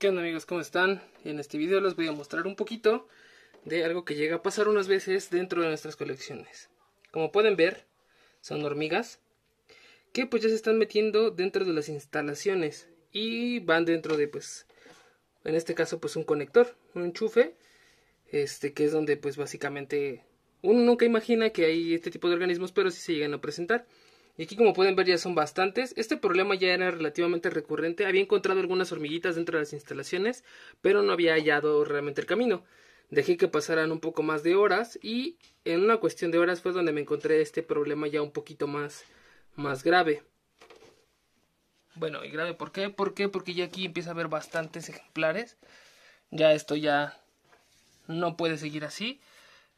¿Qué onda amigos? ¿Cómo están? En este video les voy a mostrar un poquito de algo que llega a pasar unas veces dentro de nuestras colecciones. Como pueden ver, son hormigas que pues ya se están metiendo dentro de las instalaciones y van dentro de pues, en este caso pues un conector, un enchufe, este que es donde pues básicamente uno nunca imagina que hay este tipo de organismos, pero sí se llegan a presentar. Y aquí como pueden ver ya son bastantes. Este problema ya era relativamente recurrente. Había encontrado algunas hormiguitas dentro de las instalaciones, pero no había hallado realmente el camino. Dejé que pasaran un poco más de horas y en una cuestión de horas fue donde me encontré este problema ya un poquito más, más grave. Bueno, y grave, ¿por qué? ¿Por qué? Porque ya aquí empieza a haber bastantes ejemplares. Ya esto ya no puede seguir así.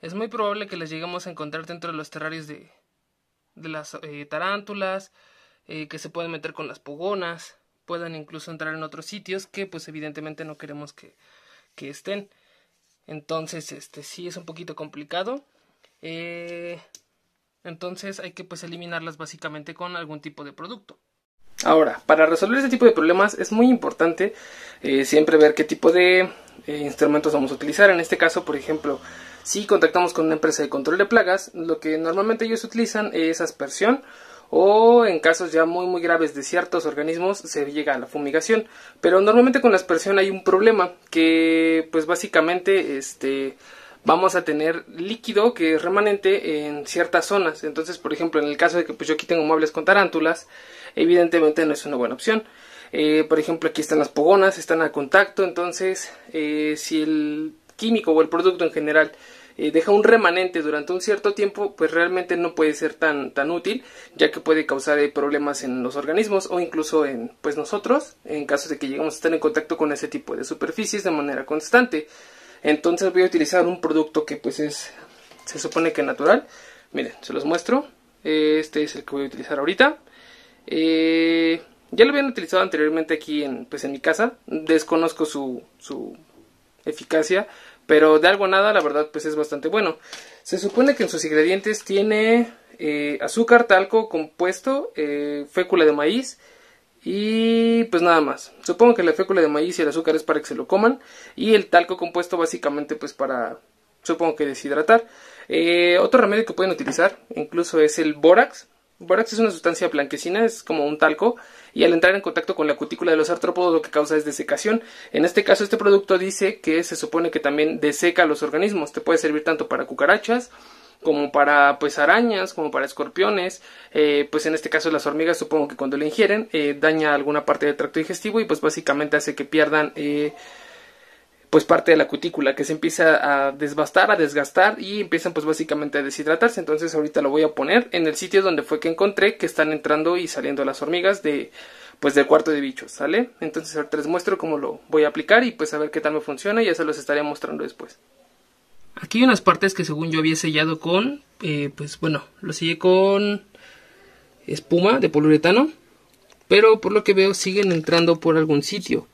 Es muy probable que les lleguemos a encontrar dentro de los terrarios de, de las eh, tarántulas, eh, que se pueden meter con las pogonas, puedan incluso entrar en otros sitios que pues evidentemente no queremos que, que estén. Entonces, este sí es un poquito complicado. Eh, entonces hay que pues eliminarlas básicamente con algún tipo de producto. Ahora, para resolver este tipo de problemas es muy importante eh, siempre ver qué tipo de eh, instrumentos vamos a utilizar. En este caso, por ejemplo, si contactamos con una empresa de control de plagas, lo que normalmente ellos utilizan es aspersión o en casos ya muy muy graves de ciertos organismos se llega a la fumigación. Pero normalmente con la aspersión hay un problema que pues básicamente este vamos a tener líquido que es remanente en ciertas zonas. Entonces, por ejemplo, en el caso de que pues, yo aquí tengo muebles con tarántulas, evidentemente no es una buena opción. Eh, por ejemplo, aquí están las pogonas, están a contacto, entonces eh, si el químico o el producto en general eh, deja un remanente durante un cierto tiempo, pues realmente no puede ser tan, tan útil, ya que puede causar problemas en los organismos o incluso en pues nosotros, en caso de que lleguemos a estar en contacto con ese tipo de superficies de manera constante. Entonces voy a utilizar un producto que pues es, se supone que natural. Miren, se los muestro. Este es el que voy a utilizar ahorita. Eh, ya lo habían utilizado anteriormente aquí en, pues en mi casa. Desconozco su, su eficacia. Pero de algo nada, la verdad, pues es bastante bueno. Se supone que en sus ingredientes tiene eh, azúcar, talco, compuesto, eh, fécula de maíz, y pues nada más. Supongo que la fécula de maíz y el azúcar es para que se lo coman. Y el talco compuesto básicamente pues para, supongo que deshidratar. Eh, otro remedio que pueden utilizar incluso es el bórax. Bórax es una sustancia blanquecina, es como un talco, y al entrar en contacto con la cutícula de los artrópodos lo que causa es desecación. En este caso, este producto dice que se supone que también deseca los organismos. Te puede servir tanto para cucarachas, como para pues arañas, como para escorpiones, eh, pues en este caso las hormigas supongo que cuando le ingieren eh, daña alguna parte del tracto digestivo y pues básicamente hace que pierdan eh, pues parte de la cutícula que se empieza a desbastar, a desgastar y empiezan pues básicamente a deshidratarse. Entonces ahorita lo voy a poner en el sitio donde fue que encontré que están entrando y saliendo las hormigas de pues del cuarto de bichos, ¿sale? Entonces ahorita les muestro cómo lo voy a aplicar y pues a ver qué tal me funciona y ya se los estaré mostrando después. Aquí hay unas partes que según yo había sellado con, eh, pues bueno, lo sellé con espuma de poliuretano. Pero por lo que veo siguen entrando por algún sitio.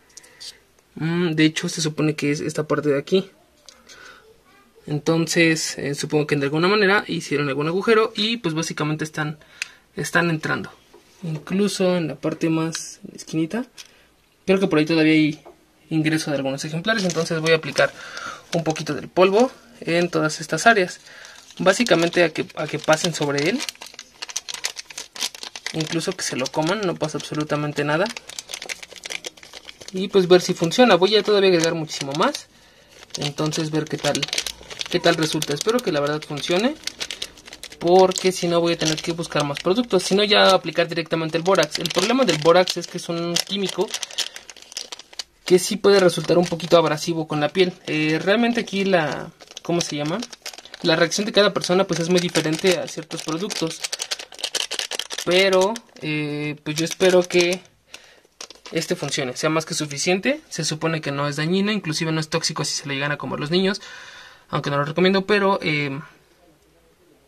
Mm, de hecho se supone que es esta parte de aquí. Entonces eh, supongo que de alguna manera hicieron algún agujero y pues básicamente están, están entrando. Incluso en la parte más esquinita. Creo que por ahí todavía hay ingreso de algunos ejemplares. Entonces voy a aplicar un poquito del polvo en todas estas áreas. Básicamente a que, a que pasen sobre él. Incluso que se lo coman, no pasa absolutamente nada. Y pues ver si funciona. Voy a todavía agregar muchísimo más. Entonces ver qué tal, qué tal resulta. Espero que la verdad funcione. Porque si no voy a tener que buscar más productos. Si no ya aplicar directamente el bórax. El problema del borax es que es un químico que sí puede resultar un poquito abrasivo con la piel. Eh, realmente aquí la, ¿cómo se llama? La reacción de cada persona pues es muy diferente a ciertos productos. Pero eh, pues yo espero que este funcione, sea más que suficiente. Se supone que no es dañino, inclusive no es tóxico si se le llegan a comer los niños, aunque no lo recomiendo, pero... Eh,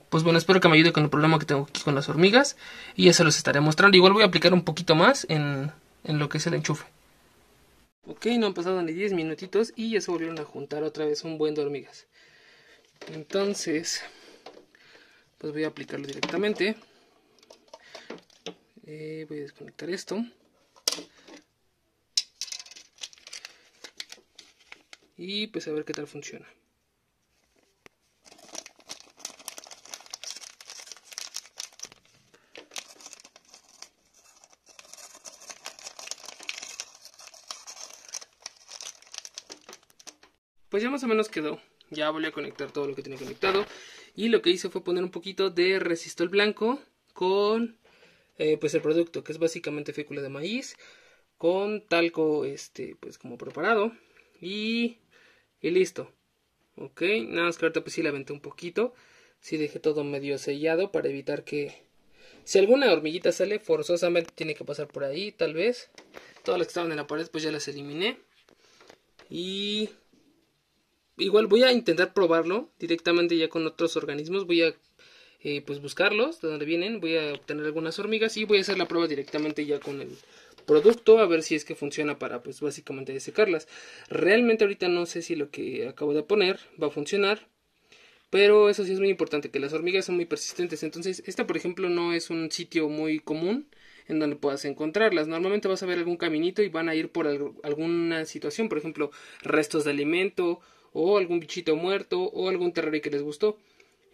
pues bueno, espero que me ayude con el problema que tengo aquí con las hormigas. Y ya se los estaré mostrando. Igual voy a aplicar un poquito más en, en lo que es el enchufe. Ok, no han pasado ni 10 minutitos y ya se volvieron a juntar otra vez un buen de hormigas entonces pues voy a aplicarlo directamente eh, voy a desconectar esto y pues a ver qué tal funciona pues ya más o menos quedó ya volví a conectar todo lo que tenía conectado. Y lo que hice fue poner un poquito de resistol blanco con eh, pues el producto, que es básicamente fécula de maíz, con talco este pues como preparado. Y, y listo. Ok, nada más que ahorita pues sí la aventé un poquito. Sí dejé todo medio sellado para evitar que... Si alguna hormiguita sale, forzosamente tiene que pasar por ahí, tal vez. Todas las que estaban en la pared pues ya las eliminé. Y igual voy a intentar probarlo directamente ya con otros organismos. Voy a eh, pues buscarlos de donde vienen. Voy a obtener algunas hormigas y voy a hacer la prueba directamente ya con el producto a ver si es que funciona para pues básicamente secarlas. Realmente ahorita no sé si lo que acabo de poner va a funcionar. Pero eso sí es muy importante, que las hormigas son muy persistentes. Entonces, esta por ejemplo no es un sitio muy común en donde puedas encontrarlas. Normalmente vas a ver algún caminito y van a ir por alguna situación, por ejemplo, restos de alimento o algún bichito muerto o algún terror que les gustó.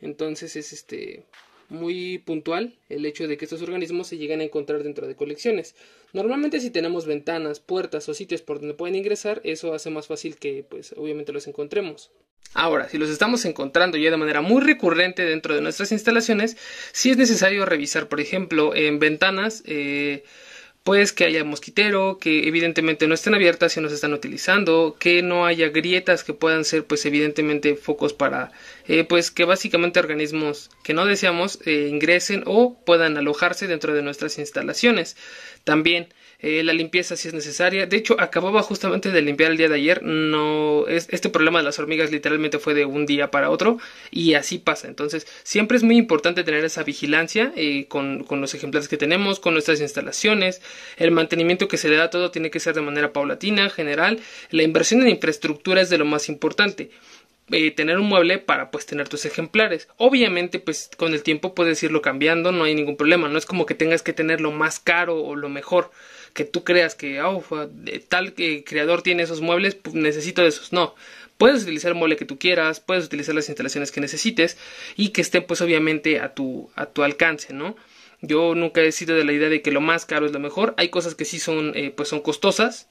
Entonces es este muy puntual el hecho de que estos organismos se lleguen a encontrar dentro de colecciones. Normalmente si tenemos ventanas, puertas o sitios por donde pueden ingresar, eso hace más fácil que pues obviamente los encontremos. Ahora, si los estamos encontrando ya de manera muy recurrente dentro de nuestras instalaciones, si sí es necesario revisar, por ejemplo, en ventanas, eh, pues que haya mosquitero, que evidentemente no estén abiertas y no se están utilizando, que no haya grietas que puedan ser pues evidentemente focos para eh, pues que básicamente organismos que no deseamos eh, ingresen o puedan alojarse dentro de nuestras instalaciones. También eh, la limpieza si es necesaria. De hecho, acababa justamente de limpiar el día de ayer. No, este problema de las hormigas literalmente fue de un día para otro y así pasa. Entonces, siempre es muy importante tener esa vigilancia eh, con, con, los ejemplares que tenemos, con nuestras instalaciones. El mantenimiento que se le da a todo tiene que ser de manera paulatina, general. La inversión en infraestructura es de lo más importante. Eh, tener un mueble para pues tener tus ejemplares. Obviamente pues con el tiempo puedes irlo cambiando, no hay ningún problema, no es como que tengas que tener lo más caro o lo mejor que tú creas que oh, eh, tal eh, creador tiene esos muebles, necesito de esos. No, puedes utilizar el mueble que tú quieras, puedes utilizar las instalaciones que necesites y que estén pues obviamente a tu, a tu alcance, ¿no? Yo nunca he sido de la idea de que lo más caro es lo mejor. Hay cosas que sí son, eh, pues son costosas,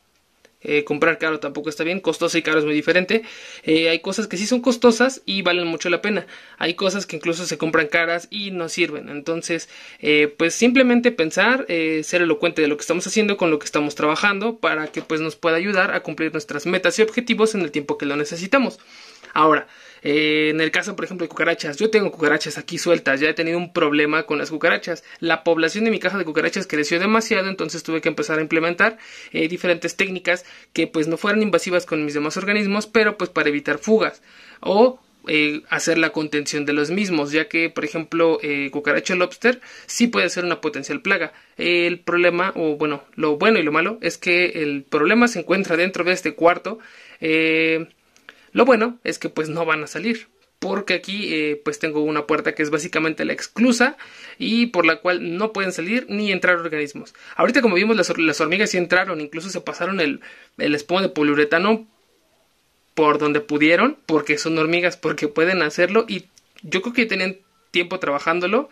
eh, comprar caro tampoco está bien, costoso y caro es muy diferente. Eh, hay cosas que sí son costosas y valen mucho la pena. Hay cosas que incluso se compran caras y no sirven. Entonces, eh, pues simplemente pensar, ser elocuente de lo que estamos haciendo con lo que estamos trabajando para que pues nos pueda ayudar a cumplir nuestras metas y objetivos en el tiempo que lo necesitamos. Ahora, eh, en el caso, por ejemplo, de cucarachas, yo tengo cucarachas aquí sueltas, ya he tenido un problema con las cucarachas. La población de mi caja de cucarachas creció demasiado, entonces tuve que empezar a implementar eh, diferentes técnicas que pues no fueran invasivas con mis demás organismos, pero pues para evitar fugas. O eh, hacer la contención de los mismos, ya que, por ejemplo, cucaracha cucaracho lobster sí puede ser una potencial plaga. el problema, o bueno, lo bueno y lo malo, es que el problema se encuentra dentro de este cuarto. Eh, lo bueno es que pues no van a salir. Porque aquí eh, pues tengo una puerta que es básicamente la exclusa y por la cual no pueden salir ni entrar organismos. Ahorita como vimos las, hormigas sí entraron, incluso se pasaron el, el espuma de poliuretano por donde pudieron, porque son hormigas, porque pueden hacerlo y yo creo que tienen tiempo trabajándolo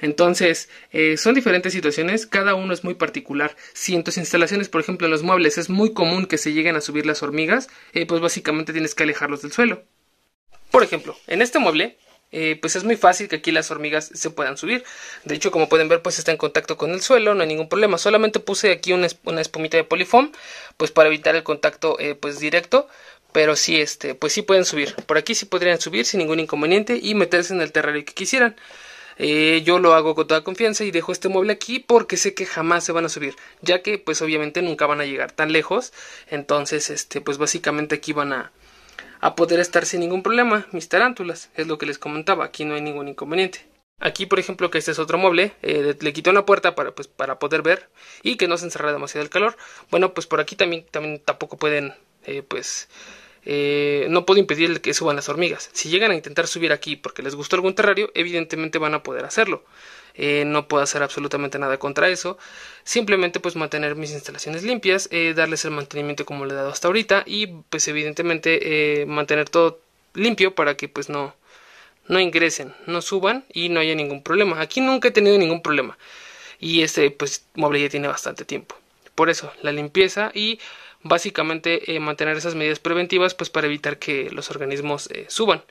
entonces, eh, son diferentes situaciones, cada uno es muy particular. Si en tus instalaciones, por ejemplo, en los muebles es muy común que se lleguen a subir las hormigas, eh, pues básicamente tienes que alejarlos del suelo. Por ejemplo, en este mueble eh, pues es muy fácil que aquí las hormigas se puedan subir. De hecho, como pueden ver, pues está en contacto con el suelo, no hay ningún problema. Solamente puse aquí una, espumita de polifón, pues para evitar el contacto pues directo. Pero sí, este, pues sí pueden subir. Por aquí sí podrían subir sin ningún inconveniente y meterse en el terrario que quisieran. Eh, yo lo hago con toda confianza y dejo este mueble aquí porque sé que jamás se van a subir, ya que pues obviamente nunca van a llegar tan lejos, entonces este pues básicamente aquí van a, a poder estar sin ningún problema mis tarántulas, es lo que les comentaba, aquí no hay ningún inconveniente. Aquí, por ejemplo, que este es otro mueble, eh, le quito una puerta para, pues, para poder ver y que no se encerra demasiado el calor. Bueno, pues por aquí también, también tampoco pueden, eh, pues, eh, no puedo impedir que suban las hormigas. Si llegan a intentar subir aquí porque les gustó algún terrario, evidentemente van a poder hacerlo. Eh, no puedo hacer absolutamente nada contra eso. Simplemente pues mantener mis instalaciones limpias, eh, darles el mantenimiento como le he dado hasta ahorita y pues evidentemente mantener todo limpio para que pues no, no ingresen, no suban y no haya ningún problema. Aquí nunca he tenido ningún problema y este pues mueble ya tiene bastante tiempo. Por eso la limpieza y básicamente eh, mantener esas medidas preventivas pues para evitar que los organismos eh, suban.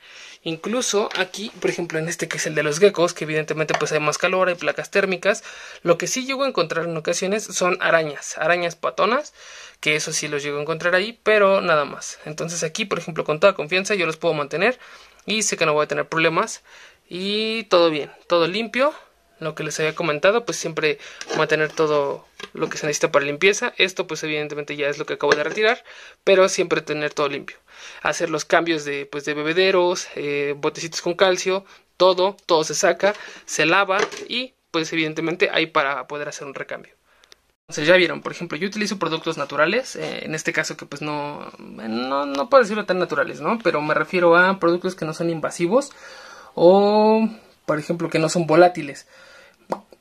Incluso aquí, por ejemplo, en este que es el de los geckos, que evidentemente pues hay más calor, hay placas térmicas, lo que sí llego a encontrar en ocasiones son arañas, arañas patonas, que eso sí los llego a encontrar ahí, pero nada más. Entonces aquí, por ejemplo, con toda confianza yo los puedo mantener y sé que no voy a tener problemas y todo bien, todo limpio lo que les había comentado, pues siempre mantener todo lo que se necesita para limpieza. Esto pues evidentemente ya es lo que acabo de retirar, pero siempre tener todo limpio. Hacer los cambios de, pues, de bebederos, eh, botecitos con calcio, todo, todo se saca, se lava y pues evidentemente hay para poder hacer un recambio. Entonces ya vieron, por ejemplo, yo utilizo productos naturales, eh, en este caso que pues no, no, no puedo decirlo tan naturales, ¿no? Pero me refiero a productos que no son invasivos o, por ejemplo, que no son volátiles.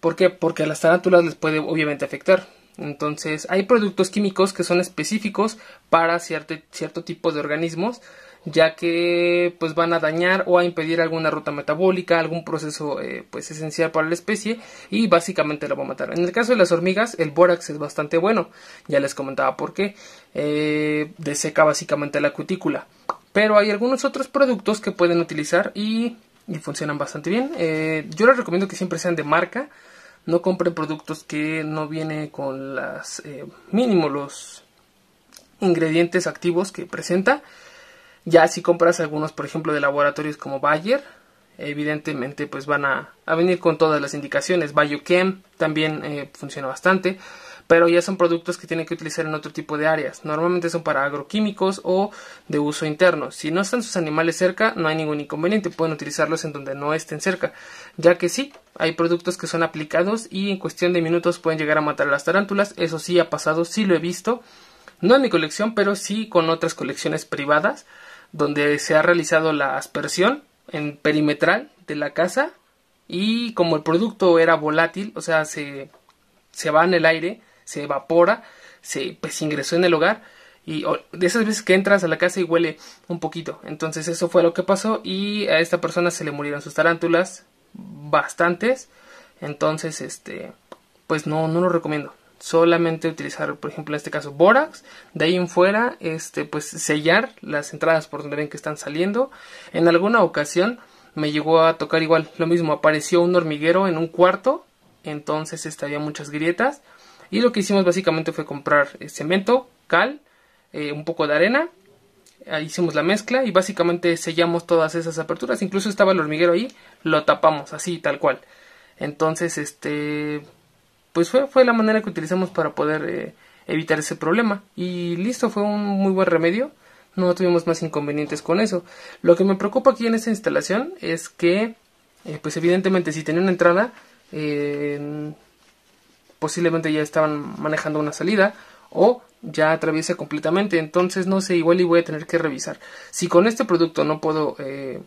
¿Por qué? Porque a las tarántulas les puede obviamente afectar. Entonces, hay productos químicos que son específicos para cierto, tipo de organismos, ya que pues van a dañar o a impedir alguna ruta metabólica, algún proceso eh, pues esencial para la especie y básicamente la va a matar. En el caso de las hormigas, el bórax es bastante bueno, ya les comentaba por qué, eh, deseca básicamente la cutícula. Pero hay algunos otros productos que pueden utilizar y, funcionan bastante bien. Eh, yo les recomiendo que siempre sean de marca, no compre productos que no vienen con las mínimos eh, mínimo los ingredientes activos que presenta ya si compras algunos por ejemplo de laboratorios como Bayer evidentemente pues van a, venir con todas las indicaciones BioChem también eh, funciona bastante pero ya son productos que tienen que utilizar en otro tipo de áreas. Normalmente son para agroquímicos o de uso interno. Si no están sus animales cerca, no hay ningún inconveniente, pueden utilizarlos en donde no estén cerca, ya que sí, hay productos que son aplicados y en cuestión de minutos pueden llegar a matar a las tarántulas, eso sí ha pasado, sí lo he visto, no en mi colección, pero sí con otras colecciones privadas donde se ha realizado la aspersión en perimetral de la casa y como el producto era volátil, o sea, se, se va en el aire, se evapora, se pues ingresó en el hogar y de esas veces que entras a la casa y huele un poquito. Entonces eso fue lo que pasó y a esta persona se le murieron sus tarántulas bastantes. Entonces este pues no no lo recomiendo. Solamente utilizar, por ejemplo, en este caso borax... de ahí en fuera este pues sellar las entradas por donde ven que están saliendo. En alguna ocasión me llegó a tocar igual, lo mismo, apareció un hormiguero en un cuarto, entonces este, había muchas grietas y lo que hicimos básicamente fue comprar eh, cemento, cal, eh, un poco de arena. hicimos la mezcla y básicamente sellamos todas esas aperturas. Incluso estaba el hormiguero ahí, lo tapamos así, tal cual. Entonces, este, pues fue, fue la manera que utilizamos para poder eh, evitar ese problema. Y listo, fue un muy buen remedio. No tuvimos más inconvenientes con eso. Lo que me preocupa aquí en esta instalación es que, pues evidentemente, si tenía una entrada, posiblemente ya estaban manejando una salida o ya atraviesa completamente. Entonces, no sé, igual y voy a tener que revisar. Si con este producto no puedo eh,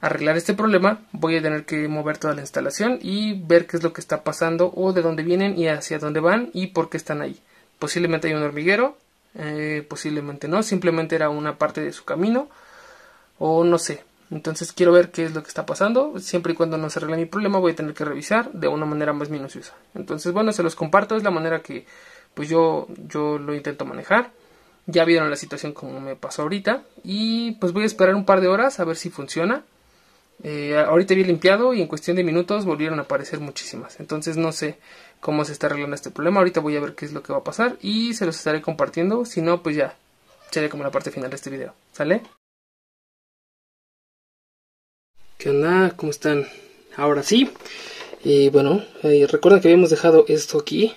arreglar este problema, voy a tener que mover toda la instalación y ver qué es lo que está pasando o de dónde vienen y hacia dónde van y por qué están ahí. Posiblemente hay un hormiguero, eh, posiblemente no, simplemente era una parte de su camino o no sé. Entonces quiero ver qué es lo que está pasando. Siempre y cuando no se arregle mi problema voy a tener que revisar de una manera más minuciosa. Entonces bueno, se los comparto. Es la manera que pues yo, yo lo intento manejar. Ya vieron la situación como me pasó ahorita. Y pues voy a esperar un par de horas a ver si funciona. Eh, ahorita vi limpiado y en cuestión de minutos volvieron a aparecer muchísimas. Entonces no sé cómo se está arreglando este problema. Ahorita voy a ver qué es lo que va a pasar y se los estaré compartiendo. Si no, pues ya sería como la parte final de este video. ¿Sale? ¿Qué onda? ¿Cómo están? Ahora sí. Y bueno, eh, recuerden que habíamos dejado esto aquí.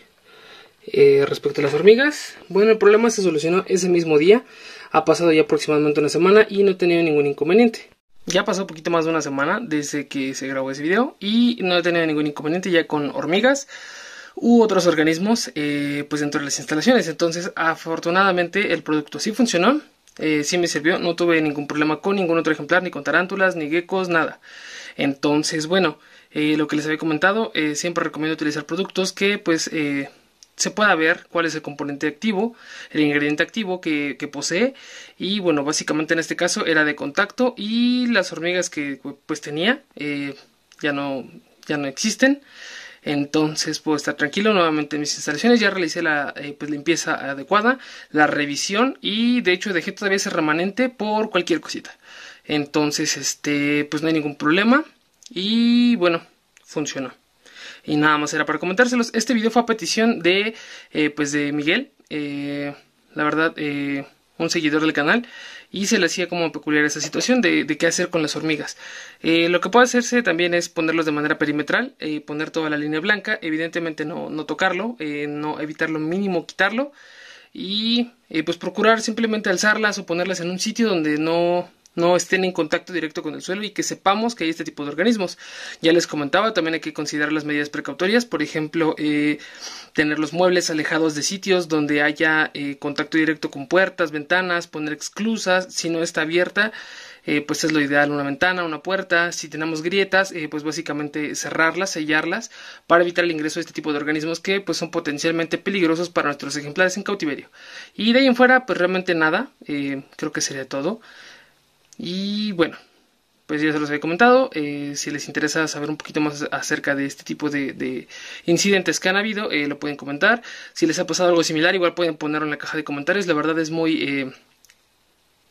Eh, respecto a las hormigas, bueno, el problema se solucionó ese mismo día. Ha pasado ya aproximadamente una semana y no he tenido ningún inconveniente. Ya pasó un poquito más de una semana desde que se grabó ese video y no he tenido ningún inconveniente ya con hormigas u otros organismos eh, pues dentro de las instalaciones. Entonces, afortunadamente el producto sí funcionó eh, si me sirvió, no tuve ningún problema con ningún otro ejemplar, ni con tarántulas, ni geckos, nada. Entonces, bueno, eh, lo que les había comentado, eh, siempre recomiendo utilizar productos que pues se pueda ver cuál es el componente activo, el ingrediente activo que, que, posee. Y bueno, básicamente en este caso era de contacto y las hormigas que pues tenía ya no, ya no existen. Entonces puedo estar tranquilo nuevamente en mis instalaciones. Ya realicé la eh, pues, limpieza adecuada, la revisión y de hecho dejé todavía ese remanente por cualquier cosita. Entonces, este, pues no hay ningún problema. Y bueno, funcionó. Y nada más era para comentárselos. Este video fue a petición de, eh, pues de Miguel. Eh, la verdad, un seguidor del canal y se le hacía como peculiar esa situación de, qué hacer con las hormigas. Eh, lo que puede hacerse también es ponerlos de manera perimetral, eh, poner toda la línea blanca, evidentemente no, no tocarlo, eh, no evitarlo mínimo quitarlo y eh, pues procurar simplemente alzarlas o ponerlas en un sitio donde no, no estén en contacto directo con el suelo y que sepamos que hay este tipo de organismos. Ya les comentaba, también hay que considerar las medidas precautorias, por ejemplo, eh, tener los muebles alejados de sitios donde haya eh, contacto directo con puertas, ventanas, poner exclusas, si no está abierta. Eh, pues es lo ideal una ventana, una puerta, si tenemos grietas, pues básicamente cerrarlas, sellarlas para evitar el ingreso de este tipo de organismos que pues son potencialmente peligrosos para nuestros ejemplares en cautiverio. Y de ahí en fuera pues realmente nada, creo que sería todo. Y bueno, pues ya se los había comentado. Eh, si les interesa saber un poquito más acerca de este tipo de, incidentes que han habido, eh, lo pueden comentar. Si les ha pasado algo similar, igual pueden ponerlo en la caja de comentarios. La verdad es muy... Eh,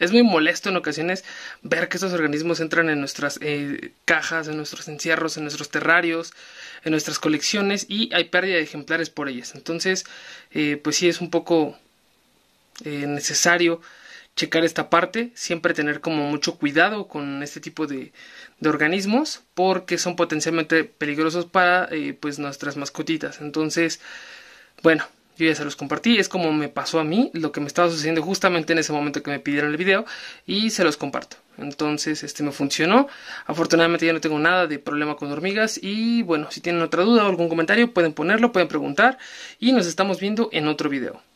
es muy molesto en ocasiones ver que estos organismos entran en nuestras cajas, en nuestros encierros, en nuestros terrarios, en nuestras colecciones y hay pérdida de ejemplares por ellas. Entonces, pues sí es un poco necesario checar esta parte, siempre tener como mucho cuidado con este tipo de, organismos porque son potencialmente peligrosos para eh, pues nuestras mascotitas. Entonces, bueno, yo ya se los compartí, es como me pasó a mí, lo que me estaba sucediendo justamente en ese momento que me pidieron el video y se los comparto. Entonces, este me funcionó. Afortunadamente ya no tengo nada de problema con hormigas y bueno, si tienen otra duda o algún comentario pueden ponerlo, pueden preguntar y nos estamos viendo en otro video.